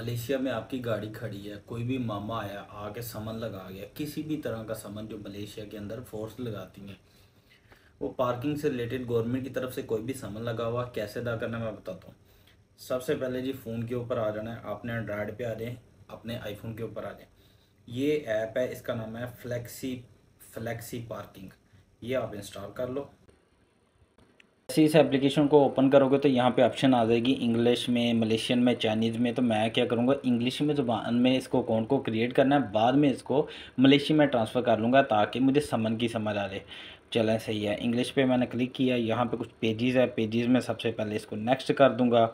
Malaysia में आपकी गाड़ी खड़ी है कोई भी मामा आया आके समन लगा गया किसी भी तरह का समन जो मलेशिया के अंदर फोर्स लगाती हैं वो पार्किंग से रिलेटेड गवर्नमेंट की तरफ से कोई भी समन लगा हुआ कैसे अदा करना मैं बताता हूँ सबसे पहले जी फ़ोन के ऊपर आ जाना है आपने एंड्रॉयड पे आ जाएँ अपने आईफोन के ऊपर आ जाएँ ये ऐप है इसका नाम है फ्लैक्सी फ्लैक्सी पार्किंग ये आप इंस्टॉल कर लो जैसे इस एप्लीकेशन को ओपन करोगे तो यहाँ पे ऑप्शन आ जाएगी इंग्लिश में मलेशियन में चाइनीज़ में तो मैं क्या करूँगा इंग्लिश में ज़ुबान में इसको अकाउंट को क्रिएट करना है बाद में इसको मलेशिया में ट्रांसफ़र कर लूँगा ताकि मुझे समन की समझ आ जाए चलें सही है इंग्लिश पे मैंने क्लिक किया यहाँ पे कुछ पेजेस है पेजेस में सबसे पहले इसको नेक्स्ट कर दूँगा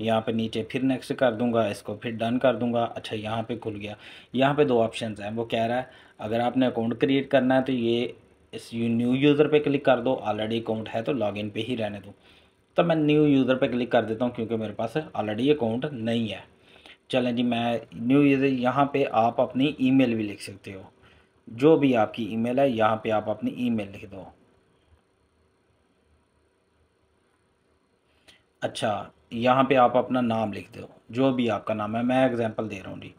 यहाँ पे नीचे फिर नेक्स्ट कर दूंगा इसको फिर डन कर दूंगा अच्छा यहाँ पे खुल गया यहाँ पे दो ऑप्शन हैं वो कह रहा है अगर आपने अकाउंट क्रिएट करना है तो ये इस न्यू यूज़र पे क्लिक कर दो ऑलरेडी अकाउंट है तो लॉगिन पे ही रहने दो तो मैं न्यू यूज़र पे क्लिक कर देता हूँ क्योंकि मेरे पास ऑलरेडी अकाउंट नहीं है चलें जी मैं न्यू यूज़र यहाँ पे आप अपनी ईमेल भी लिख सकते हो जो भी आपकी ईमेल है यहाँ पे आप अपनी ईमेल लिख दो अच्छा यहाँ पे आप अपना नाम लिख दो जो भी आपका नाम है मैं एग्ज़ाम्पल दे रहा हूँ जी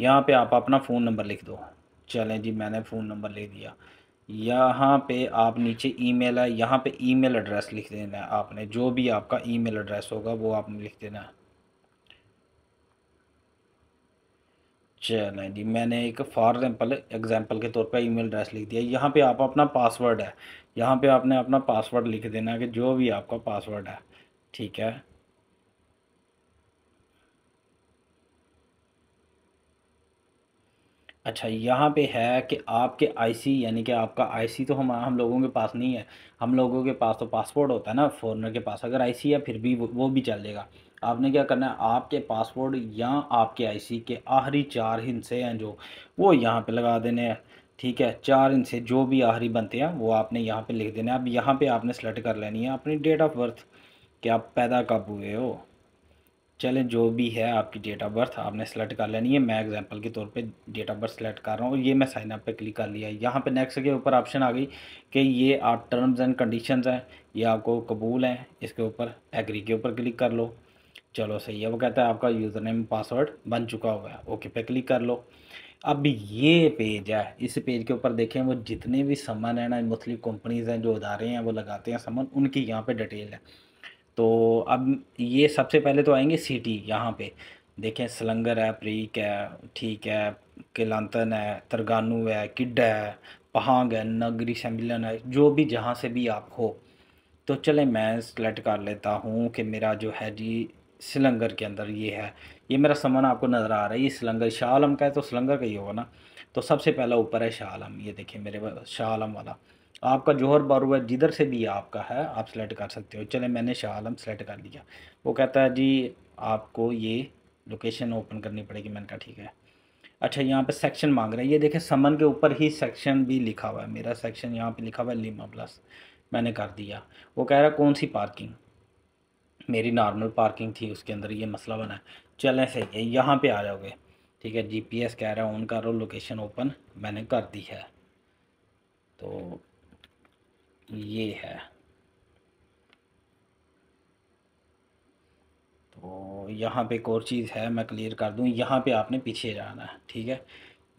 यहाँ पर आप अपना फ़ोन नंबर लिख दो चलें जी मैंने फ़ोन नंबर लिख दिया यहाँ पे आप नीचे ईमेल है यहाँ पे ईमेल एड्रेस लिख देना है आपने जो भी आपका ईमेल एड्रेस होगा वो आपने लिख देना है चलें जी मैंने एक फॉर एग्जांपल एग्ज़ाम्पल के तौर पे ईमेल एड्रेस लिख दिया यहाँ पे आप अपना पासवर्ड है यहाँ पे आपने अपना पासवर्ड लिख देना है कि जो भी आपका पासवर्ड है ठीक है अच्छा यहाँ पे है कि आपके आईसी यानी कि आपका आईसी तो हम हम लोगों के पास नहीं है हम लोगों के पास तो पासपोर्ट होता है ना फॉरनर के पास अगर आईसी है फिर भी वो, वो भी चल जाएगा आपने क्या करना है आपके पासपोर्ट या आपके आईसी के आखिरी चार हिंसे हैं जो वो यहाँ पे लगा देने हैं ठीक है चार हिंसे जो भी आखिरी बनते हैं वो आपने यहाँ पर लिख देना अब यहाँ पर आपने सेलेक्ट कर लेनी है अपनी डेट ऑफ बर्थ कि आप पैदा कब हुए हो चलें जो भी है आपकी डेट ऑफ बर्थ आपने सेलेक्ट कर लेनी है मैं एग्जांपल के तौर पे डेट ऑफ बर्थ सेलेक्ट कर रहा हूँ और ये मैं साइन अप पे क्लिक कर लिया यहाँ पे नेक्स्ट के ऊपर ऑप्शन आ गई कि ये आप टर्म्स एंड कंडीशंस हैं ये आपको कबूल हैं इसके ऊपर एग्री के ऊपर क्लिक कर लो चलो सही है वो कहता है आपका यूज़र नेम पासवर्ड बन चुका हुआ है ओके पे क्लिक कर लो अब ये पेज है इस पेज के ऊपर देखें वो जितने भी सामान है ना मुख्तलिफ कंपनीज़ हैं जो अदारे हैं वो लगाते हैं सामान उनकी यहाँ पर डिटेल है तो अब ये सबसे पहले तो आएंगे सिटी यहाँ पे देखें सलंगर है प्रीक है ठीक है किलांतन है तरगानू है किड है पहांग है नगरी सम्मिलन है जो भी जहाँ से भी आप हो तो चलें मैं सेलेक्ट कर लेता हूँ कि मेरा जो है जी सिलंगर के अंदर ये है ये मेरा सामान आपको नज़र आ रहा है ये सिलंगर शाह आलम का है तो सिलंगर का ही होगा ना तो सबसे पहला ऊपर है शाह आलम ये देखिए मेरे शाह आलम वाला आपका जोहर है जिधर से भी आपका है आप सेलेक्ट कर सकते हो चले मैंने शाह आलम सेलेक्ट कर लिया वो कहता है जी आपको ये लोकेशन ओपन करनी पड़ेगी मैंने कहा ठीक है अच्छा यहाँ पे सेक्शन मांग रहा है ये देखें समन के ऊपर ही सेक्शन भी लिखा हुआ है मेरा सेक्शन यहाँ पे लिखा हुआ है लीमा प्लस मैंने कर दिया वो कह रहा है कौन सी पार्किंग मेरी नॉर्मल पार्किंग थी उसके अंदर ये मसला बना है चलें सही है यहाँ पर आ जाओगे ठीक है जीपीएस कह रहा है ऑन करो लोकेशन ओपन मैंने कर दी है तो ये है तो यहाँ पे एक और चीज़ है मैं क्लियर कर दूँ यहाँ पे आपने पीछे जाना है ठीक है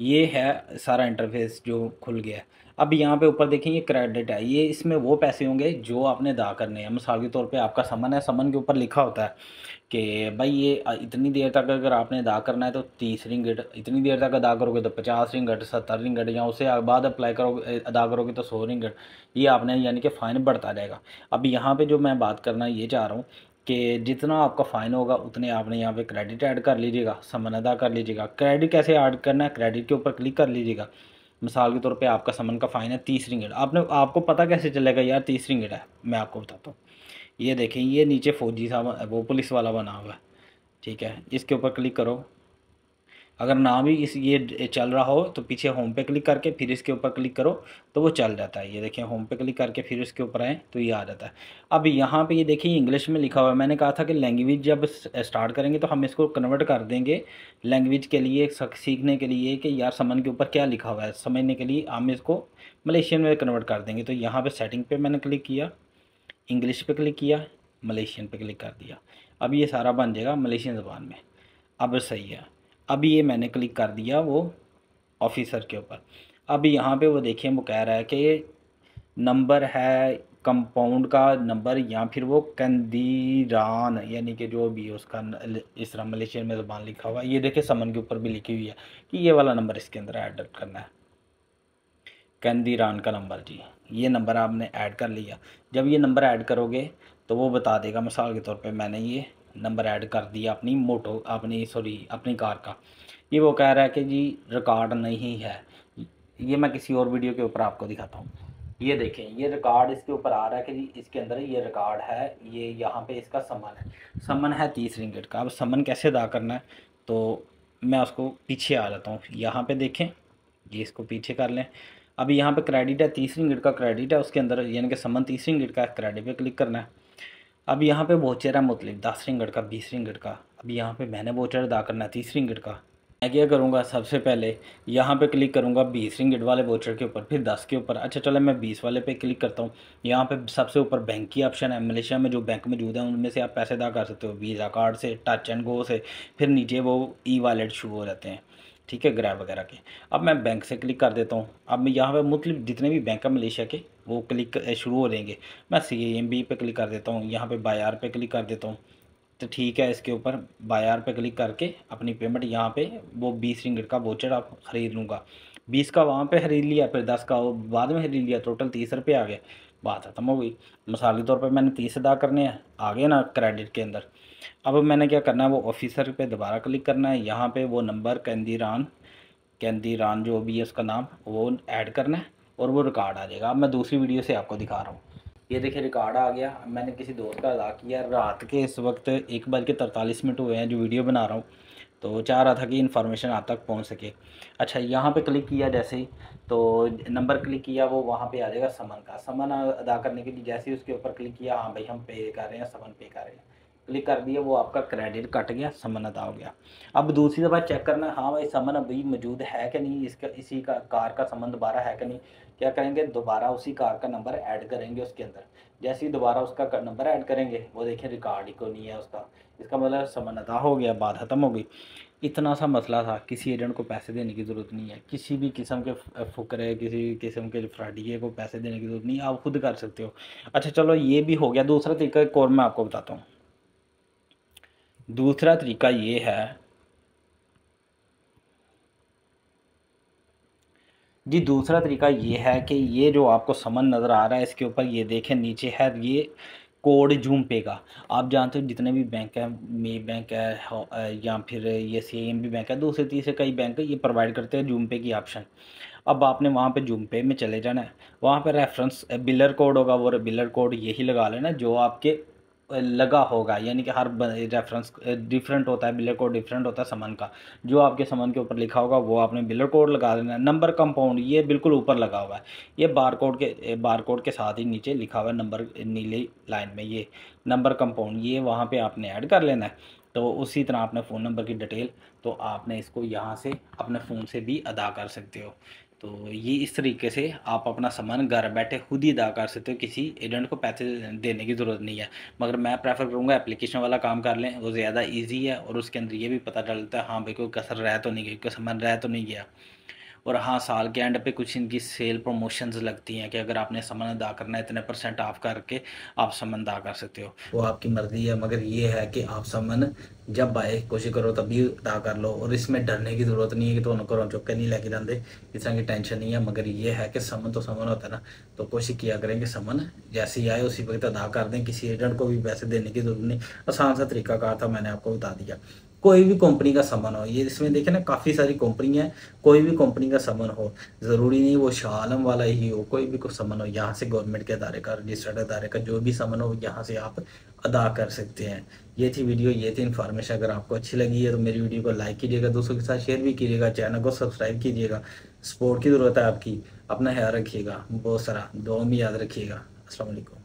ये है सारा इंटरफेस जो खुल गया अब यहाँ पे ऊपर देखें ये क्रेडिट है ये इसमें वो पैसे होंगे जो आपने दा करने हैं मिसाल के तौर पे आपका समन है समन के ऊपर लिखा होता है कि भाई ये इतनी देर तक अगर आपने दा करना है तो तीस रिंग इतनी देर तक अदा करोगे तो पचास गट सत्तर गट या उससे बाद अप्लाई करोगे अदा करोगे तो सौ रिंगट ये आपने यानी कि फ़ाइन बढ़ता जाएगा अब यहाँ पर जो मैं बात करना ये चाह रहा हूँ कि जितना आपका फ़ाइन होगा उतने आपने यहाँ पे क्रेडिट ऐड कर लीजिएगा समन अदा कर लीजिएगा क्रेडिट कैसे ऐड करना है क्रेडिट के ऊपर क्लिक कर लीजिएगा मिसाल के तौर पे आपका समन का फ़ाइन है तीस रिंगेट आपने आपको पता कैसे चलेगा यार तीस रिंगेट है मैं आपको बताता हूँ ये देखें ये नीचे फ़ौजी साहब वो पुलिस वाला बना हुआ है ठीक है इसके ऊपर क्लिक करो अगर ना भी इस ये चल रहा हो तो पीछे होम पे क्लिक करके फिर इसके ऊपर क्लिक करो तो वो चल जाता है ये देखिए होम पे क्लिक करके फिर इसके ऊपर आएँ तो ये आ जाता है अब यहाँ पे ये देखिए इंग्लिश में लिखा हुआ है मैंने कहा था कि लैंग्वेज जब स्टार्ट करेंगे तो हम इसको कन्वर्ट कर देंगे लैंग्वेज के लिए सीखने के लिए कि यार समन के ऊपर क्या लिखा हुआ है समझने के लिए हम इसको मलेशियन में कन्वर्ट कर देंगे तो यहाँ पर सेटिंग पर मैंने क्लिक किया इंग्लिश पर क्लिक किया मलेशियन पर क्लिक कर दिया अब ये सारा बन जाएगा मलेशियन ज़बान में अब सही है अभी ये मैंने क्लिक कर दिया वो ऑफिसर के ऊपर अब यहाँ पे वो देखिए वो कह रहा है कि नंबर है कंपाउंड का नंबर या फिर वो कंदीरान यानी कि जो भी उसका इस तरह मलेशियन में ज़बान लिखा हुआ है ये देखिए समन के ऊपर भी लिखी हुई है कि ये वाला नंबर इसके अंदर ऐड करना है कंदीरान का नंबर जी ये नंबर आपने ऐड कर लिया जब ये नंबर ऐड करोगे तो वो बता देगा मिसाल के तौर पे मैंने ये नंबर ऐड कर दिया अपनी मोटो अपनी सॉरी अपनी कार का ये वो कह रहा है कि जी रिकॉर्ड नहीं है ये मैं किसी और वीडियो के ऊपर आपको दिखाता हूँ ये देखें ये रिकॉर्ड इसके ऊपर आ रहा है कि जी इसके अंदर ये रिकॉर्ड है ये यहाँ पे इसका समन है समन है तीस रिंगट का अब समन कैसे अदा करना है तो मैं उसको पीछे आ जाता हूँ यहाँ पे देखें ये इसको पीछे कर लें अभी यहाँ पे क्रेडिट है तीसरी गिट का क्रेडिट है उसके अंदर यानी कि समन तीसरी गिट का क्रेडिट पे क्लिक करना है अब यहाँ पे चेहरा मुतलिक दस रिंगड का बीस रिंगड़ का अब यहाँ पे मैंने चेहरा अदा करना है तीस रिंगड का मैं क्या करूँगा सबसे पहले यहाँ पे क्लिक करूँगा बीस रिंगड़ वाले वोचर के ऊपर फिर दस के ऊपर अच्छा चलो मैं बीस वाले पे क्लिक करता हूँ यहाँ पे सबसे ऊपर बैंक की ऑप्शन है मलेशिया में जो बैंक मौजूद है उनमें से आप पैसे अदा कर सकते हो वीज़ा कार्ड से टच एंड गो से फिर नीचे वो ई वॉलेट शुरू हो जाते हैं ठीक है ग्रैब वगैरह के अब मैं बैंक से क्लिक कर देता हूँ अब मैं यहाँ पे मुख्तु जितने भी बैंक है मलेशिया के वो क्लिक शुरू हो जाएंगे मैं सी एम बी पर क्लिक कर देता हूँ यहाँ पे आर पे क्लिक कर देता हूँ तो ठीक है इसके ऊपर आर पे क्लिक करके अपनी पेमेंट यहाँ पे वो बीस रिंगट का वोचर आप ख़रीद लूँगा बीस का वहाँ पे खरीद लिया फिर दस का बाद में खरीद लिया टोटल तीस रुपये आ गया बात ख़त्म हो गई मिसाली तौर पर मैंने तीस अदा करने हैं आ गए ना क्रेडिट के अंदर अब मैंने क्या करना है वो ऑफिसर पे दोबारा क्लिक करना है यहाँ पे वो नंबर कैंदी रान कैंदी रान जो भी है उसका नाम वो ऐड करना है और वो रिकॉर्ड आ जाएगा अब मैं दूसरी वीडियो से आपको दिखा रहा हूँ ये देखिए रिकॉर्ड आ गया मैंने किसी दोस्त का अदा किया रात के इस वक्त एक बज के तरतालीस मिनट हुए हैं जो वीडियो बना रहा हूँ तो चाह रहा था कि इन्फॉर्मेशन आप तक पहुंच सके अच्छा यहाँ पे क्लिक किया जैसे ही तो नंबर क्लिक किया वो वहाँ पे आ जाएगा समन का समन अदा करने के लिए जैसे ही उसके ऊपर क्लिक किया हाँ भाई हम पे कर रहे हैं समन पे कर रहे हैं क्लिक कर दिया वो आपका क्रेडिट कट गया समन अदा हो गया अब दूसरी दफ़ा चेक करना हाँ भाई समन अभी मौजूद है कि नहीं इसका इसी का कार का समन दोबारा है कि नहीं क्या करेंगे दोबारा उसी कार का नंबर ऐड करेंगे उसके अंदर जैसे ही दोबारा उसका नंबर ऐड करेंगे वो देखें रिकॉर्ड ही को नहीं है उसका इसका मतलब समन अदा हो गया बात ख़त्म हो गई इतना सा मसला था किसी एजेंट को पैसे देने की ज़रूरत नहीं है किसी भी किस्म के फुकरे किसी भी किस्म के फ्राडिए को पैसे देने की ज़रूरत नहीं है आप खुद कर सकते हो अच्छा चलो ये भी हो गया दूसरा तरीका एक और मैं आपको बताता हूँ दूसरा तरीका ये है जी दूसरा तरीका ये है कि ये जो आपको समन नज़र आ रहा है इसके ऊपर ये देखें नीचे है ये कोड जूम पे का आप जानते हो जितने भी बैंक हैं मे बैंक है या फिर ये सी एम बी बैंक है दूसरे तीसरे कई बैंक ये प्रोवाइड करते हैं जूम पे की ऑप्शन अब आपने वहाँ पे जूम पे में चले जाना है वहाँ पे रेफरेंस बिलर कोड होगा वो बिलर कोड यही लगा लेना जो आपके लगा होगा यानी कि हर रेफरेंस डिफरेंट होता है बिलर कोड डिफरेंट होता है सामान का जो आपके सामान के ऊपर लिखा होगा वो आपने बिलर कोड लगा देना नंबर कंपाउंड ये बिल्कुल ऊपर लगा हुआ है ये बार कोड के बार कोड के साथ ही नीचे लिखा हुआ है नंबर नीली लाइन में ये नंबर कंपाउंड ये वहाँ पर आपने ऐड कर लेना है तो उसी तरह आपने फ़ोन नंबर की डिटेल तो आपने इसको यहाँ से अपने फ़ोन से भी अदा कर सकते हो तो ये इस तरीके से आप अपना सामान घर बैठे खुद ही अदा कर सकते हो किसी एजेंट को पैसे देने की ज़रूरत नहीं है मगर मैं प्रेफर करूँगा एप्लीकेशन वाला काम कर लें वो ज़्यादा ईजी है और उसके अंदर ये भी पता चलता है हाँ भाई कोई कसर रह तो नहीं गई कोई सामान रह तो नहीं गया और हाँ साल के एंड पे कुछ इनकी सेल प्रमोशंस लगती हैं कि अगर आपने समन अदा करना है इतने परसेंट ऑफ करके आप समन अदा कर सकते हो वो आपकी मर्जी है मगर ये है कि आप समन जब आए कोशिश करो तभी अदा कर लो और इसमें डरने की जरूरत नहीं है कि तुम घरों चुके नहीं लेके जाते इस तरह की टेंशन नहीं है मगर ये है कि समन तो समन होता है ना तो कोशिश किया करें कि समन जैसे ही आए उसी वक्त अदा कर दें किसी एजेंट को भी पैसे देने की जरूरत नहीं आसान सा तरीका तरीकाकार था मैंने आपको बता दिया कोई भी कंपनी का सामान हो ये इसमें देखे ना काफ़ी सारी कंपनी है कोई भी कंपनी का सामान हो ज़रूरी नहीं वो शालम वाला ही हो कोई भी कोई सामान हो यहाँ से गवर्नमेंट के अदारे का रजिस्टर्ड अदारे का जो भी सामान हो यहाँ से आप अदा कर सकते हैं ये थी वीडियो ये थी इन्फॉर्मेशन अगर आपको अच्छी लगी है तो मेरी वीडियो को लाइक कीजिएगा दोस्तों के साथ शेयर भी कीजिएगा चैनल को सब्सक्राइब कीजिएगा सपोर्ट की ज़रूरत है आपकी अपना ख्याल रखिएगा बहुत सारा दो याद रखिएगा असलम